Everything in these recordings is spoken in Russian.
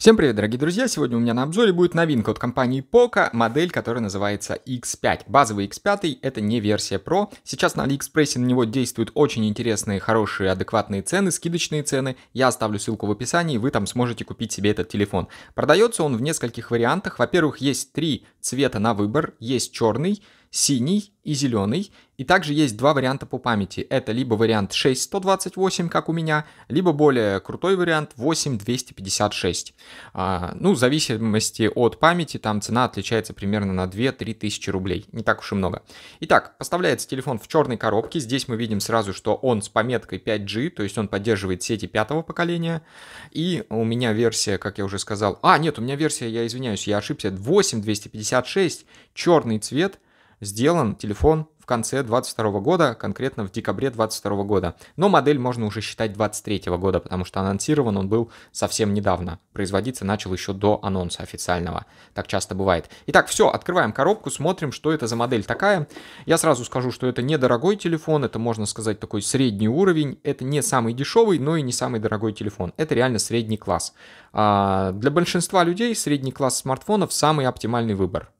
Всем привет, дорогие друзья! Сегодня у меня на обзоре будет новинка от компании Poco, модель, которая называется X5. Базовый X5 — это не версия Pro. Сейчас на AliExpress на него действуют очень интересные, хорошие, адекватные цены, скидочные цены. Я оставлю ссылку в описании, вы там сможете купить себе этот телефон. Продается он в нескольких вариантах. Во-первых, есть три цвета на выбор. Есть черный — синий и зеленый. И также есть два варианта по памяти. Это либо вариант 6128, как у меня, либо более крутой вариант 8256. А, ну, в зависимости от памяти, там цена отличается примерно на 2-3 тысячи рублей. Не так уж и много. Итак, поставляется телефон в черной коробке. Здесь мы видим сразу, что он с пометкой 5G, то есть он поддерживает сети пятого поколения. И у меня версия, как я уже сказал... А, нет, у меня версия, я извиняюсь, я ошибся, 8256, черный цвет — сделан телефон в конце 22 года, конкретно в декабре 22 года. Но модель можно уже считать 23 года, потому что анонсирован он был совсем недавно. Производиться начал еще до анонса официального. Так часто бывает. Итак, все, открываем коробку, смотрим, что это за модель такая. Я сразу скажу, что это недорогой телефон, это, можно сказать, такой средний уровень. Это не самый дешевый, но и не самый дорогой телефон. Это реально средний класс. А для большинства людей средний класс смартфонов самый оптимальный выбор.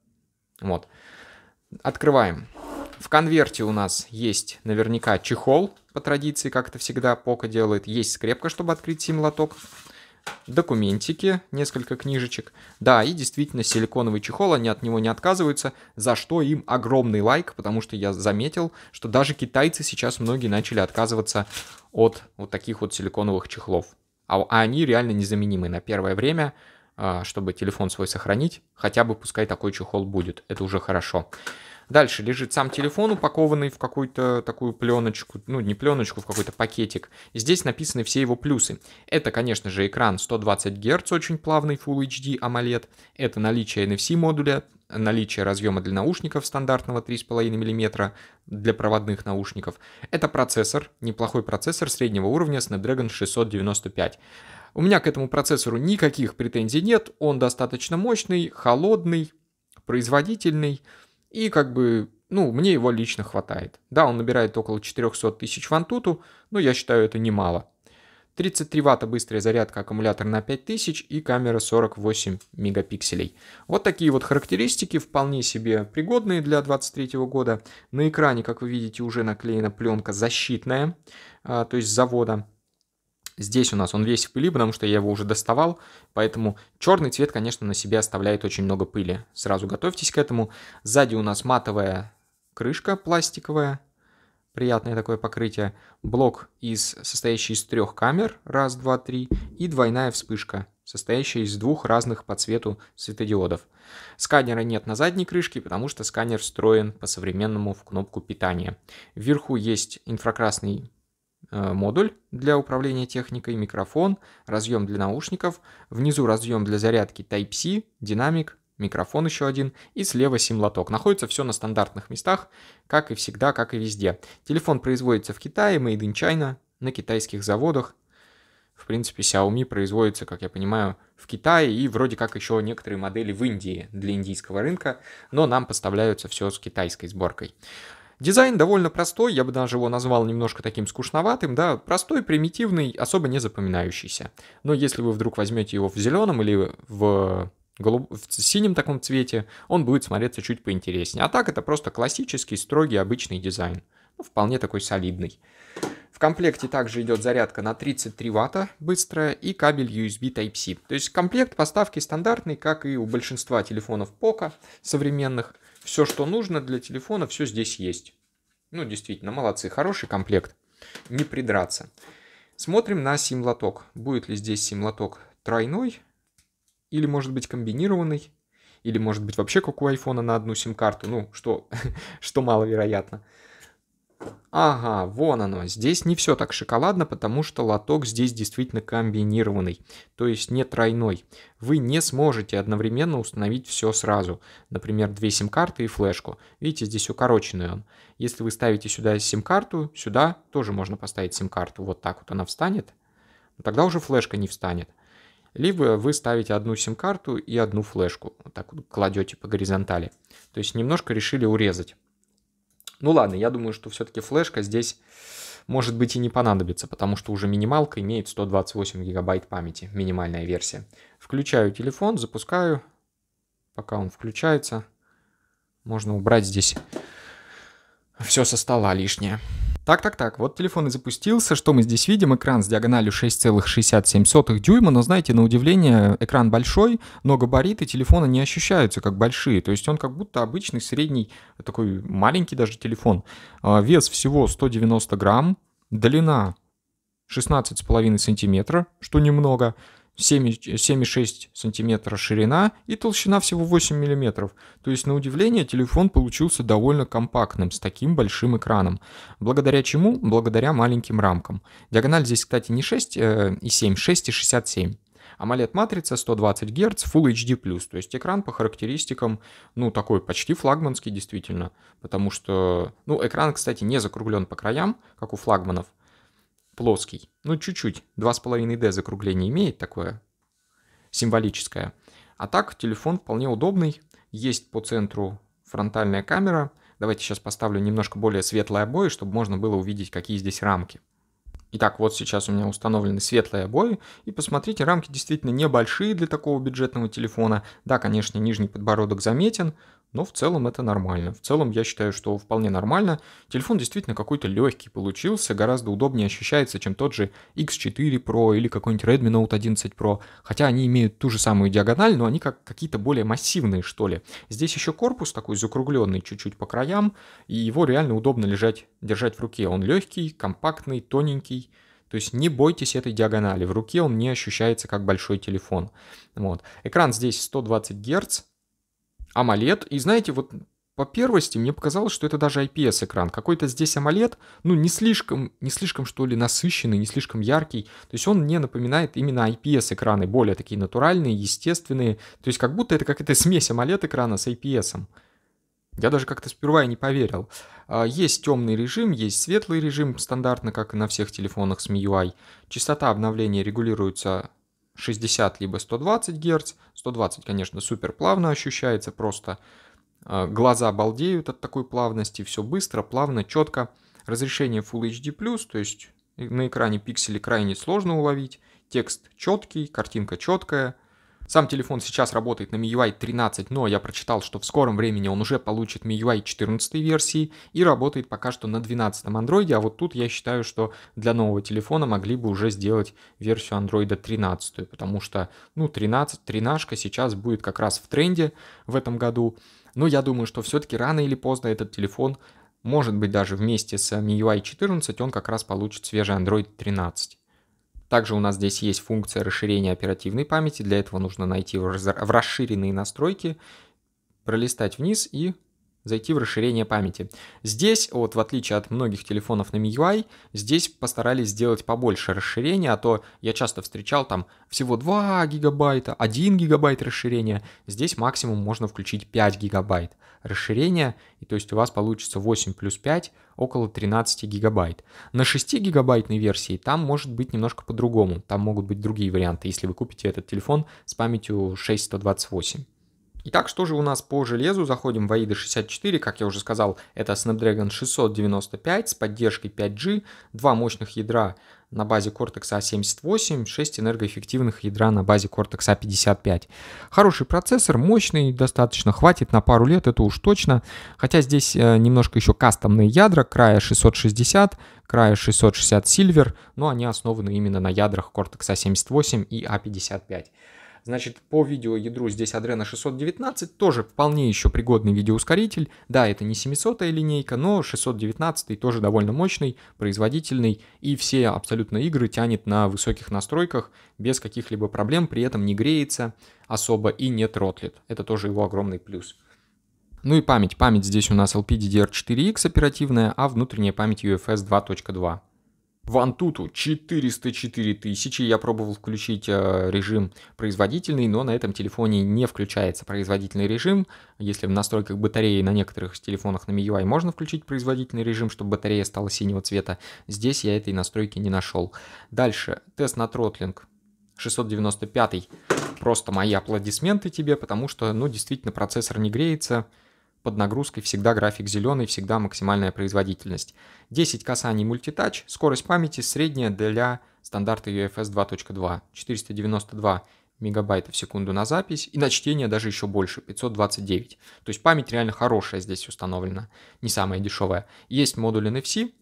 Вот. Открываем. В конверте у нас есть наверняка чехол, по традиции, как это всегда Пока делает. Есть скрепка, чтобы открыть сим лоток. Документики, несколько книжечек. Да, и действительно силиконовый чехол, они от него не отказываются, за что им огромный лайк, потому что я заметил, что даже китайцы сейчас многие начали отказываться от вот таких вот силиконовых чехлов. А, а они реально незаменимы на первое время. А, чтобы телефон свой сохранить, хотя бы пускай такой чехол будет, это уже хорошо. Дальше лежит сам телефон, упакованный в какую-то такую пленочку, ну не пленочку, в какой-то пакетик. здесь написаны все его плюсы. Это, конечно же, экран 120 Гц, очень плавный Full HD AMOLED. Это наличие NFC модуля, наличие разъема для наушников стандартного 3,5 мм для проводных наушников. Это процессор, неплохой процессор среднего уровня Snapdragon 695. У меня к этому процессору никаких претензий нет, он достаточно мощный, холодный, производительный, и как бы, ну, мне его лично хватает. Да, он набирает около 400 тысяч вантуту, но я считаю это немало. 33 ватта быстрая зарядка, аккумулятор на 5000 и камера 48 мегапикселей. Вот такие вот характеристики, вполне себе пригодные для 2023 года. На экране, как вы видите, уже наклеена пленка защитная, а, то есть завода. Здесь у нас он весь в пыли, потому что я его уже доставал, поэтому черный цвет, конечно, на себе оставляет очень много пыли. Сразу готовьтесь к этому. Сзади у нас матовая крышка пластиковая, приятное такое покрытие. Блок, из, состоящий из трех камер, раз, два, три, и двойная вспышка, состоящая из двух разных по цвету светодиодов. Сканера нет на задней крышке, потому что сканер встроен по-современному в кнопку питания. Вверху есть инфракрасный Э, модуль для управления техникой, микрофон, разъем для наушников, внизу разъем для зарядки Type-C, динамик, микрофон еще один и слева сим-лоток. Находится все на стандартных местах, как и всегда, как и везде. Телефон производится в Китае, made in China, на китайских заводах. В принципе, Xiaomi производится, как я понимаю, в Китае и вроде как еще некоторые модели в Индии для индийского рынка, но нам поставляются все с китайской сборкой. Дизайн довольно простой, я бы даже его назвал немножко таким скучноватым, да, простой, примитивный, особо не запоминающийся. Но если вы вдруг возьмете его в зеленом или в голуб... в синем таком цвете, он будет смотреться чуть поинтереснее. А так это просто классический, строгий, обычный дизайн. Ну, вполне такой солидный. В комплекте также идет зарядка на 33 ватта быстрая и кабель USB Type-C. То есть комплект поставки стандартный, как и у большинства телефонов POCO современных – все, что нужно для телефона, все здесь есть. Ну, действительно, молодцы, хороший комплект. Не придраться. Смотрим на сим-лоток. Будет ли здесь сим-лоток тройной или, может быть, комбинированный? Или, может быть, вообще как у айфона на одну сим-карту? Ну, что, что маловероятно. Ага, вон оно. Здесь не все так шоколадно, потому что лоток здесь действительно комбинированный, то есть не тройной. Вы не сможете одновременно установить все сразу. Например, две сим-карты и флешку. Видите, здесь укороченный он. Если вы ставите сюда сим-карту, сюда тоже можно поставить сим-карту. Вот так вот она встанет. тогда уже флешка не встанет. Либо вы ставите одну сим-карту и одну флешку. Вот так вот кладете по горизонтали. То есть немножко решили урезать. Ну ладно, я думаю, что все-таки флешка здесь может быть и не понадобится, потому что уже минималка имеет 128 гигабайт памяти, минимальная версия. Включаю телефон, запускаю, пока он включается. Можно убрать здесь все со стола лишнее. Так, так, так, вот телефон и запустился. Что мы здесь видим? Экран с диагональю 6,67 дюйма, но знаете, на удивление, экран большой, но габариты телефона не ощущаются как большие. То есть он как будто обычный, средний, такой маленький даже телефон. А, вес всего 190 грамм, длина 16,5 сантиметра, что немного. 7,6 см ширина и толщина всего 8 мм. То есть, на удивление, телефон получился довольно компактным, с таким большим экраном. Благодаря чему? Благодаря маленьким рамкам. Диагональ здесь, кстати, не 6,7, 6,67. AMOLED-матрица 120 Гц Full HD+, то есть экран по характеристикам, ну, такой почти флагманский действительно, потому что, ну, экран, кстати, не закруглен по краям, как у флагманов, плоский. Ну, чуть-чуть. 2,5D закругление имеет такое символическое. А так телефон вполне удобный. Есть по центру фронтальная камера. Давайте сейчас поставлю немножко более светлые обои, чтобы можно было увидеть, какие здесь рамки. Итак, вот сейчас у меня установлены светлые обои, и посмотрите, рамки действительно небольшие для такого бюджетного телефона. Да, конечно, нижний подбородок заметен, но в целом это нормально. В целом я считаю, что вполне нормально. Телефон действительно какой-то легкий получился, гораздо удобнее ощущается, чем тот же X4 Pro или какой-нибудь Redmi Note 11 Pro. Хотя они имеют ту же самую диагональ, но они как какие-то более массивные, что ли. Здесь еще корпус такой закругленный чуть-чуть по краям, и его реально удобно лежать, держать в руке. Он легкий, компактный, тоненький. То есть не бойтесь этой диагонали. В руке он не ощущается как большой телефон. Вот. Экран здесь 120 Гц, AMOLED. И знаете, вот по первости мне показалось, что это даже IPS-экран. Какой-то здесь AMOLED, ну, не слишком, не слишком, что ли, насыщенный, не слишком яркий. То есть он мне напоминает именно IPS-экраны, более такие натуральные, естественные. То есть как будто это какая-то смесь AMOLED-экрана с IPS-ом. Я даже как-то сперва и не поверил. А, есть темный режим, есть светлый режим, стандартно, как и на всех телефонах с MIUI. Частота обновления регулируется 60 либо 120 Гц. 120, конечно, супер плавно ощущается, просто э, глаза балдеют от такой плавности, все быстро, плавно, четко. Разрешение Full HD+, то есть э, на экране пиксели крайне сложно уловить, текст четкий, картинка четкая – сам телефон сейчас работает на MIUI 13, но я прочитал, что в скором времени он уже получит MIUI 14 версии и работает пока что на 12 Android, а вот тут я считаю, что для нового телефона могли бы уже сделать версию Android 13, потому что, ну, 13, 13 сейчас будет как раз в тренде в этом году, но я думаю, что все-таки рано или поздно этот телефон может быть даже вместе с MIUI 14 он как раз получит свежий Android 13. Также у нас здесь есть функция расширения оперативной памяти. Для этого нужно найти в расширенные настройки, пролистать вниз и зайти в расширение памяти. Здесь, вот в отличие от многих телефонов на MIUI, здесь постарались сделать побольше расширения, а то я часто встречал там всего 2 гигабайта, 1 гигабайт расширения. Здесь максимум можно включить 5 гигабайт расширения, и то есть у вас получится 8 плюс 5, около 13 гигабайт. На 6-гигабайтной версии там может быть немножко по-другому, там могут быть другие варианты, если вы купите этот телефон с памятью 6128. Итак, что же у нас по железу? Заходим в AIDA 64, как я уже сказал, это Snapdragon 695 с поддержкой 5G, два мощных ядра на базе Cortex A78, а 6 энергоэффективных ядра на базе Cortex A55. А Хороший процессор, мощный, достаточно хватит на пару лет, это уж точно. Хотя здесь э, немножко еще кастомные ядра, края 660, края 660 Silver, но они основаны именно на ядрах Cortex A78 а и A55. Значит, по видеоядру здесь Adreno 619, тоже вполне еще пригодный видеоускоритель. Да, это не 700-я линейка, но 619 тоже довольно мощный, производительный, и все абсолютно игры тянет на высоких настройках без каких-либо проблем, при этом не греется особо и не тротлит. Это тоже его огромный плюс. Ну и память. Память здесь у нас LPDDR4X оперативная, а внутренняя память UFS 2.2. Вантуту 404 тысячи. Я пробовал включить э, режим производительный, но на этом телефоне не включается производительный режим. Если в настройках батареи на некоторых телефонах на MIUI можно включить производительный режим, чтобы батарея стала синего цвета, здесь я этой настройки не нашел. Дальше, тест на тротлинг 695 просто мои аплодисменты тебе, потому что, ну, действительно, процессор не греется, под нагрузкой всегда график зеленый, всегда максимальная производительность. 10 касаний мультитач, скорость памяти средняя для стандарта UFS 2.2, 492 мегабайта в секунду на запись, и на чтение даже еще больше, 529. То есть память реально хорошая здесь установлена, не самая дешевая. Есть модуль NFC.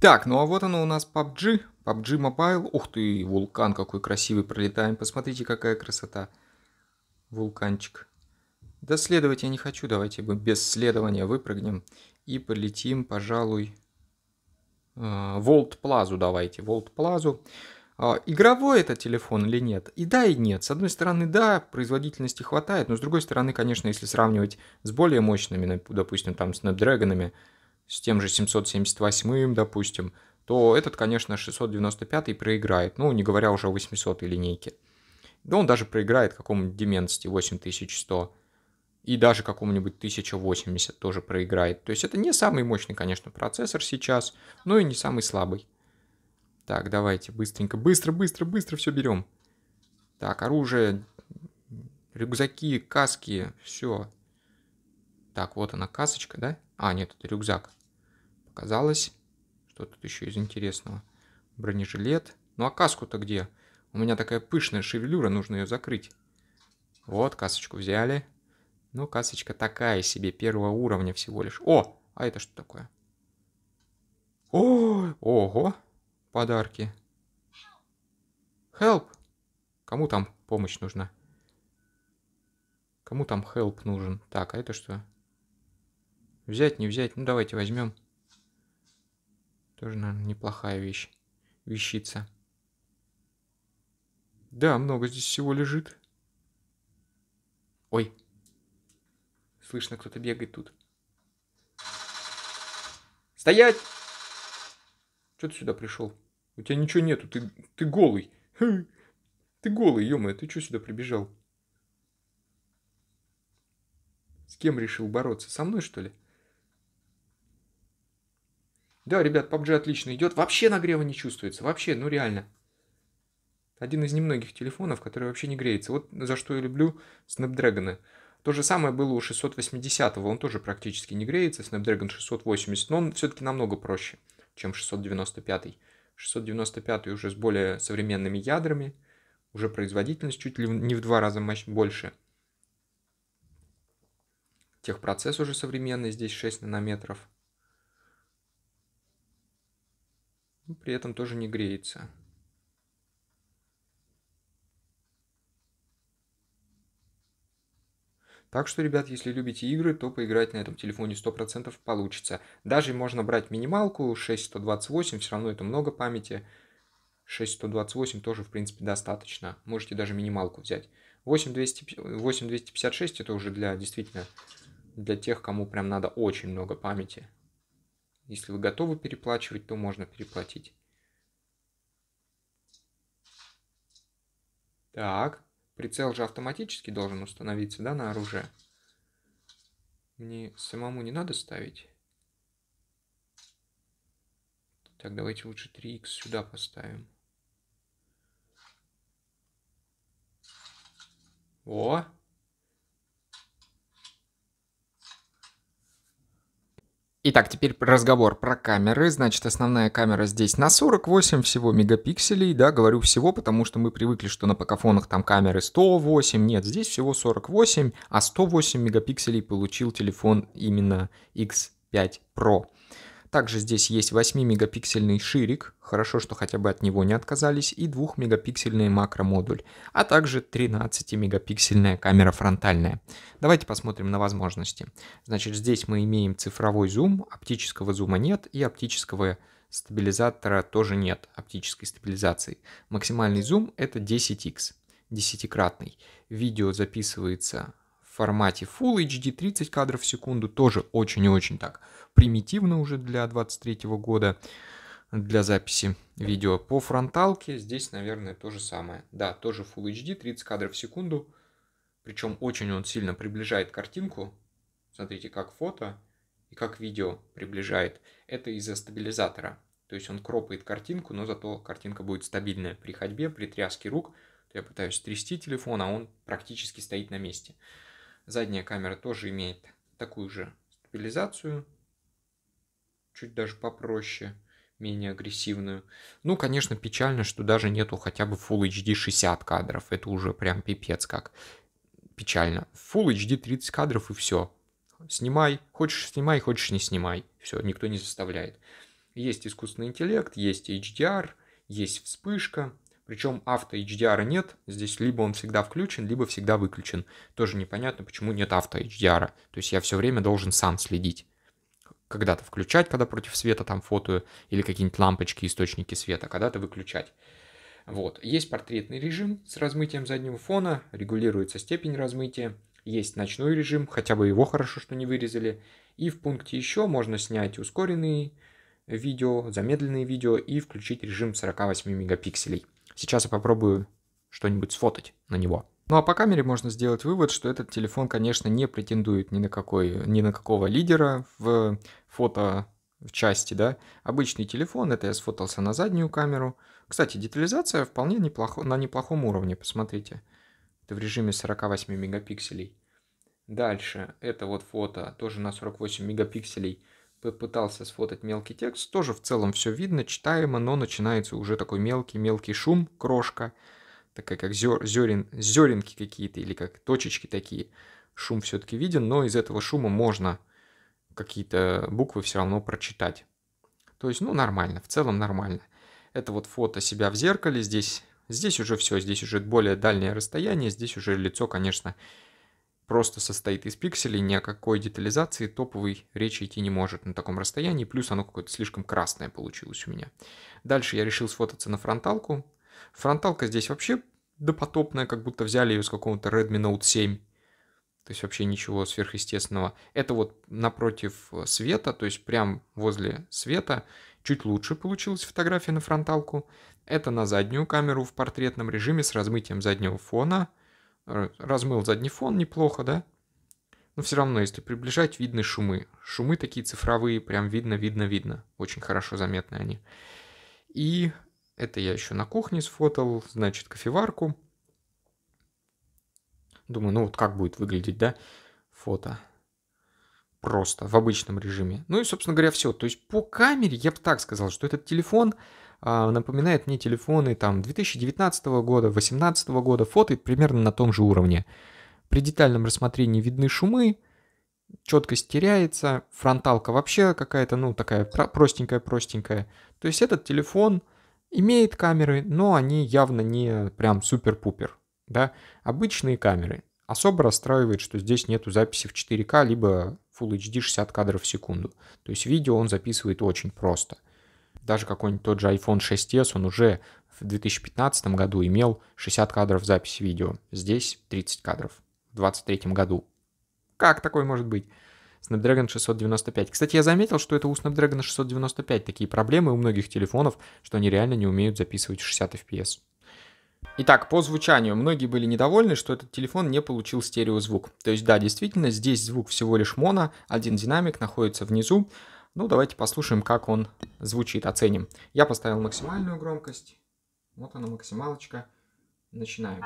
Так, ну а вот оно у нас PUBG, PUBG Mobile. Ух ты, вулкан какой красивый, пролетаем, посмотрите, какая красота. Вулканчик. Да следовать я не хочу, давайте мы без следования выпрыгнем и полетим, пожалуй, э, Волт Плазу давайте, Волт Плазу. А, игровой это телефон или нет? И да, и нет. С одной стороны, да, производительности хватает, но с другой стороны, конечно, если сравнивать с более мощными, допустим, там, Snapdragon, с тем же 778, допустим, то этот, конечно, 695 проиграет, ну, не говоря уже о 800 линейке. Да он даже проиграет какому-нибудь Dimensity 8100 и даже какому-нибудь 1080 тоже проиграет. То есть это не самый мощный, конечно, процессор сейчас, но и не самый слабый. Так, давайте быстренько, быстро, быстро, быстро все берем. Так, оружие, рюкзаки, каски, все. Так, вот она касочка, да? А, нет, это рюкзак. Показалось. Что тут еще из интересного? Бронежилет. Ну а каску-то где? У меня такая пышная шевелюра, нужно ее закрыть. Вот, касочку взяли. Ну, касочка такая себе, первого уровня всего лишь. О, а это что такое? О, ого, подарки. Help. Кому там помощь нужна? Кому там help нужен? Так, а это что? Взять, не взять? Ну, давайте возьмем. Тоже, наверное, неплохая вещь. Вещица. Да, много здесь всего лежит. Ой, Слышно, кто-то бегает тут. Стоять! Что ты сюда пришел? У тебя ничего нету, ты, ты голый. Ты голый, ё ты что сюда прибежал? С кем решил бороться? Со мной, что ли? Да, ребят, PUBG отлично идет. Вообще нагрева не чувствуется. Вообще, ну реально. Один из немногих телефонов, который вообще не греется. Вот за что я люблю Snapdragon. То же самое было у 680, он тоже практически не греется, Snapdragon 680, но он все-таки намного проще, чем 695. 695 уже с более современными ядрами, уже производительность чуть ли не в два раза больше. Техпроцесс уже современный, здесь 6 нанометров. При этом тоже не греется. Так что, ребят, если любите игры, то поиграть на этом телефоне 100% получится. Даже можно брать минималку 6128, все равно это много памяти. 6128 тоже, в принципе, достаточно. Можете даже минималку взять. 8200, 8256 это уже для, действительно, для тех, кому прям надо очень много памяти. Если вы готовы переплачивать, то можно переплатить. Так, Прицел же автоматически должен установиться, да, на оружие. Мне самому не надо ставить. Так, давайте лучше 3х сюда поставим. О! Итак, теперь разговор про камеры. Значит, основная камера здесь на 48 всего мегапикселей. Да, говорю всего, потому что мы привыкли, что на покафонах там камеры 108. Нет, здесь всего 48, а 108 мегапикселей получил телефон именно X5 Pro. Также здесь есть 8-мегапиксельный ширик, хорошо, что хотя бы от него не отказались, и 2-мегапиксельный макромодуль, а также 13-мегапиксельная камера фронтальная. Давайте посмотрим на возможности. Значит, здесь мы имеем цифровой зум, оптического зума нет и оптического стабилизатора тоже нет, оптической стабилизации. Максимальный зум это 10x, 10-кратный. Видео записывается формате Full HD 30 кадров в секунду, тоже очень и очень так примитивно уже для 23 года для записи видео. По фронталке здесь, наверное, то же самое. Да, тоже Full HD, 30 кадров в секунду. Причем очень он сильно приближает картинку. Смотрите, как фото и как видео приближает. Это из-за стабилизатора. То есть он кропает картинку, но зато картинка будет стабильная при ходьбе, при тряске рук. Я пытаюсь трясти телефон, а он практически стоит на месте. Задняя камера тоже имеет такую же стабилизацию, чуть даже попроще, менее агрессивную. Ну, конечно, печально, что даже нету хотя бы Full HD 60 кадров. Это уже прям пипец как. Печально. Full HD 30 кадров и все. Снимай, хочешь снимай, хочешь не снимай. Все, никто не заставляет. Есть искусственный интеллект, есть HDR, есть вспышка. Причем авто HDR нет, здесь либо он всегда включен, либо всегда выключен. Тоже непонятно, почему нет авто HDR. То есть я все время должен сам следить. Когда-то включать, когда против света там фото или какие-нибудь лампочки, источники света, когда-то выключать. Вот. Есть портретный режим с размытием заднего фона, регулируется степень размытия. Есть ночной режим, хотя бы его хорошо, что не вырезали. И в пункте еще можно снять ускоренные видео, замедленные видео и включить режим 48 мегапикселей. Сейчас я попробую что-нибудь сфотать на него. Ну а по камере можно сделать вывод, что этот телефон, конечно, не претендует ни на, какой, ни на какого лидера в фото в части, да. Обычный телефон, это я сфотался на заднюю камеру. Кстати, детализация вполне неплохо, на неплохом уровне, посмотрите. Это в режиме 48 мегапикселей. Дальше, это вот фото тоже на 48 мегапикселей попытался сфотать мелкий текст, тоже в целом все видно, читаемо, но начинается уже такой мелкий-мелкий шум, крошка, такая как зер, зерен, зеренки какие-то или как точечки такие. Шум все-таки виден, но из этого шума можно какие-то буквы все равно прочитать. То есть, ну, нормально, в целом нормально. Это вот фото себя в зеркале, здесь, здесь уже все, здесь уже более дальнее расстояние, здесь уже лицо, конечно, просто состоит из пикселей, ни о какой детализации топовой речи идти не может на таком расстоянии, плюс оно какое-то слишком красное получилось у меня. Дальше я решил сфотаться на фронталку. Фронталка здесь вообще допотопная, как будто взяли ее с какого-то Redmi Note 7. То есть вообще ничего сверхъестественного. Это вот напротив э, света, то есть прям возле света. Чуть лучше получилась фотография на фронталку. Это на заднюю камеру в портретном режиме с размытием заднего фона – размыл задний фон неплохо, да? Но все равно, если приближать, видны шумы. Шумы такие цифровые, прям видно, видно, видно. Очень хорошо заметны они. И это я еще на кухне сфотал, значит, кофеварку. Думаю, ну вот как будет выглядеть, да, фото. Просто в обычном режиме. Ну и, собственно говоря, все. То есть по камере я бы так сказал, что этот телефон а, напоминает мне телефоны там 2019 года, 2018 года, фото примерно на том же уровне. При детальном рассмотрении видны шумы, четкость теряется, фронталка вообще какая-то, ну, такая простенькая-простенькая. То есть этот телефон имеет камеры, но они явно не прям супер-пупер, да, обычные камеры. Особо расстраивает, что здесь нету записи в 4К, либо Full HD 60 кадров в секунду. То есть видео он записывает очень просто – даже какой-нибудь тот же iPhone 6s, он уже в 2015 году имел 60 кадров записи видео. Здесь 30 кадров в 2023 году. Как такое может быть? Snapdragon 695. Кстати, я заметил, что это у Snapdragon 695 такие проблемы у многих телефонов, что они реально не умеют записывать 60 FPS. Итак, по звучанию. Многие были недовольны, что этот телефон не получил стереозвук. То есть, да, действительно, здесь звук всего лишь моно, один динамик находится внизу, ну, давайте послушаем, как он звучит, оценим. Я поставил максимальную громкость. Вот она, максималочка. Начинаем.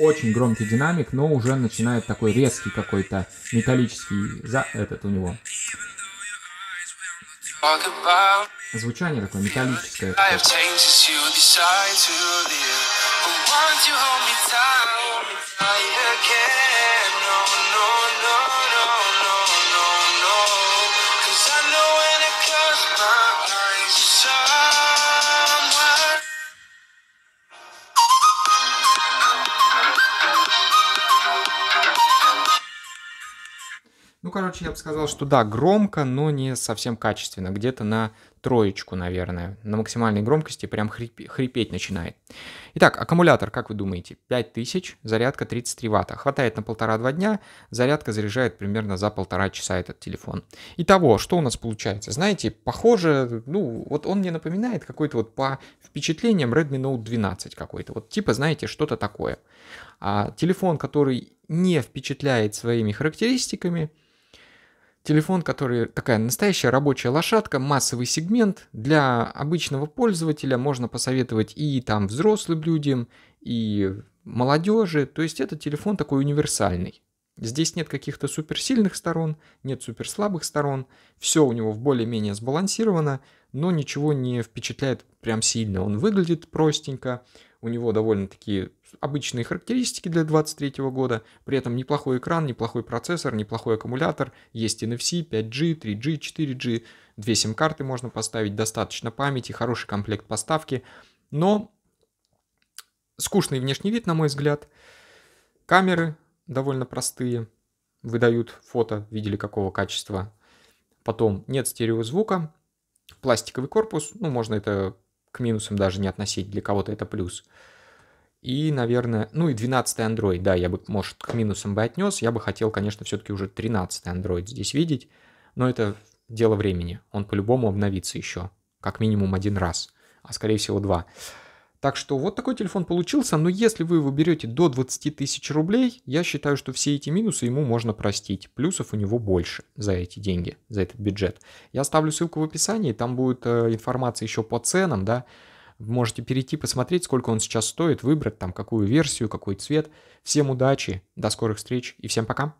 Очень громкий динамик, но уже начинает такой резкий какой-то металлический за этот у него Звучание такое металлическое. Такое. Ну, короче, я бы сказал, что да, громко, но не совсем качественно. Где-то на троечку, наверное. На максимальной громкости прям хрип- хрипеть начинает. Итак, аккумулятор, как вы думаете? 5000, зарядка 33 ватта. Хватает на полтора-два дня, зарядка заряжает примерно за полтора часа этот телефон. Итого, что у нас получается? Знаете, похоже, ну, вот он мне напоминает какой-то вот по впечатлениям Redmi Note 12 какой-то. Вот типа, знаете, что-то такое. А телефон, который не впечатляет своими характеристиками – Телефон, который такая настоящая рабочая лошадка, массовый сегмент. Для обычного пользователя можно посоветовать и там взрослым людям, и молодежи. То есть это телефон такой универсальный. Здесь нет каких-то суперсильных сторон, нет суперслабых сторон. Все у него в более-менее сбалансировано, но ничего не впечатляет прям сильно. Он выглядит простенько, у него довольно-таки обычные характеристики для 2023 года, при этом неплохой экран, неплохой процессор, неплохой аккумулятор, есть NFC, 5G, 3G, 4G, две сим-карты можно поставить, достаточно памяти, хороший комплект поставки, но скучный внешний вид, на мой взгляд, камеры довольно простые, выдают фото, видели какого качества, потом нет стереозвука, пластиковый корпус, ну, можно это к минусам даже не относить, для кого-то это плюс – и, наверное, ну и 12 Android, да, я бы, может, к минусам бы отнес. Я бы хотел, конечно, все-таки уже 13 Android здесь видеть, но это дело времени. Он по-любому обновится еще, как минимум один раз, а скорее всего два. Так что вот такой телефон получился, но если вы его берете до 20 тысяч рублей, я считаю, что все эти минусы ему можно простить. Плюсов у него больше за эти деньги, за этот бюджет. Я оставлю ссылку в описании, там будет э, информация еще по ценам, да, Можете перейти, посмотреть, сколько он сейчас стоит, выбрать там какую версию, какой цвет. Всем удачи, до скорых встреч и всем пока!